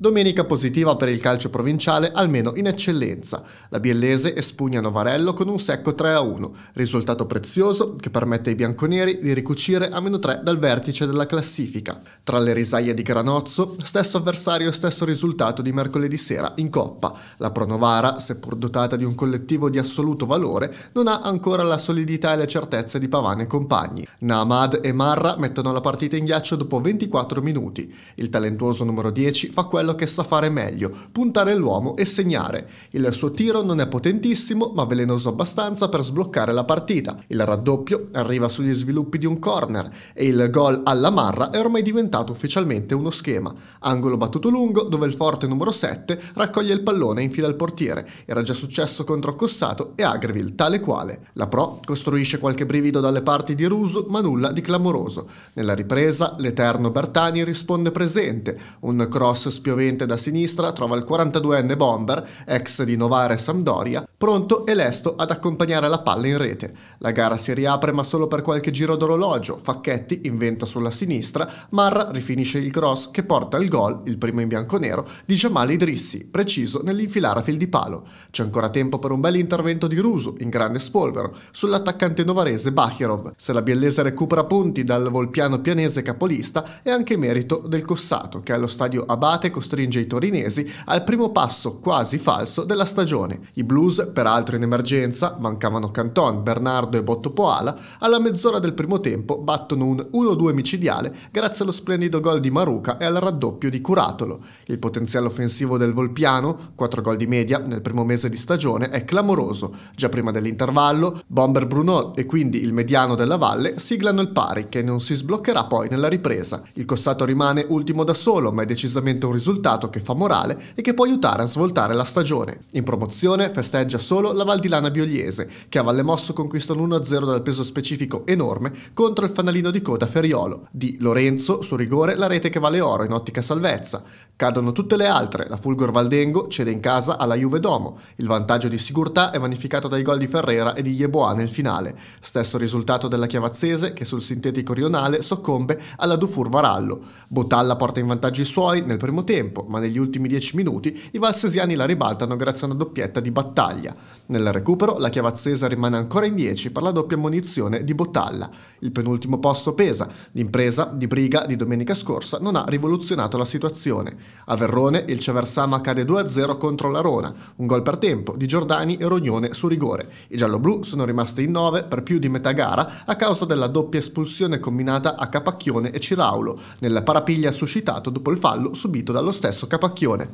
Domenica positiva per il calcio provinciale, almeno in eccellenza. La Biellese espugna Novarello con un secco 3-1, risultato prezioso che permette ai bianconeri di ricucire a meno 3 dal vertice della classifica. Tra le risaie di Granozzo, stesso avversario e stesso risultato di mercoledì sera in Coppa. La Pronovara, seppur dotata di un collettivo di assoluto valore, non ha ancora la solidità e le certezze di Pavane e compagni. Namad e Marra mettono la partita in ghiaccio dopo 24 minuti. Il talentuoso numero 10 fa quello quello che sa fare meglio, puntare l'uomo e segnare. Il suo tiro non è potentissimo ma velenoso abbastanza per sbloccare la partita. Il raddoppio arriva sugli sviluppi di un corner e il gol alla Marra è ormai diventato ufficialmente uno schema. Angolo battuto lungo dove il forte numero 7 raccoglie il pallone in fila al portiere. Era già successo contro Cossato e Agreville, tale quale. La Pro costruisce qualche brivido dalle parti di Ruso ma nulla di clamoroso. Nella ripresa l'eterno Bertani risponde presente, un cross spioventato piovente da sinistra trova il 42enne bomber, ex di Novara e Sampdoria, pronto e lesto ad accompagnare la palla in rete. La gara si riapre ma solo per qualche giro d'orologio, Facchetti inventa sulla sinistra, Marra rifinisce il cross che porta al gol, il primo in bianco-nero, di Jamal Idrissi, preciso nell'infilare a fil di palo. C'è ancora tempo per un bel intervento di Ruso, in grande spolvero, sull'attaccante novarese Bachirov. Se la biellese recupera punti dal volpiano pianese capolista è anche merito del Cossato che allo stadio Abate costringe i torinesi al primo passo quasi falso della stagione. I blues peraltro in emergenza, mancavano Canton, Bernardo e Botto Poala, alla mezz'ora del primo tempo battono un 1-2 micidiale grazie allo splendido gol di Maruca e al raddoppio di Curatolo. Il potenziale offensivo del Volpiano, 4 gol di media nel primo mese di stagione, è clamoroso. Già prima dell'intervallo, Bomber Bruno e quindi il mediano della Valle siglano il pari che non si sbloccherà poi nella ripresa. Il Cossato rimane ultimo da solo, ma è decisamente un risultato che fa morale e che può aiutare a svoltare la stagione. In promozione festeggia pareggia solo la Valdilana Biogliese, che a Valle Mosso conquista un 1-0 dal peso specifico enorme contro il fanalino di coda Feriolo. Di Lorenzo, su rigore, la rete che vale oro in ottica salvezza. Cadono tutte le altre, la Fulgor Valdengo cede in casa alla Juve Domo. Il vantaggio di sicurtà è vanificato dai gol di Ferrera e di Yeboah nel finale. Stesso risultato della Chiavazzese, che sul sintetico rionale soccombe alla Dufour Varallo. Botalla porta in vantaggio i suoi nel primo tempo, ma negli ultimi 10 minuti i valsesiani la ribaltano grazie a una doppietta di battaglia. Italia. Nel recupero la Chiavazzesa rimane ancora in 10 per la doppia munizione di Botalla. Il penultimo posto pesa, l'impresa di Briga di domenica scorsa non ha rivoluzionato la situazione. A Verrone il Ceversama cade 2-0 contro la Rona, un gol per tempo di Giordani e Rognone su rigore. I gialloblu sono rimasti in 9 per più di metà gara a causa della doppia espulsione combinata a Capacchione e Ciraulo, nella parapiglia suscitato dopo il fallo subito dallo stesso Capacchione.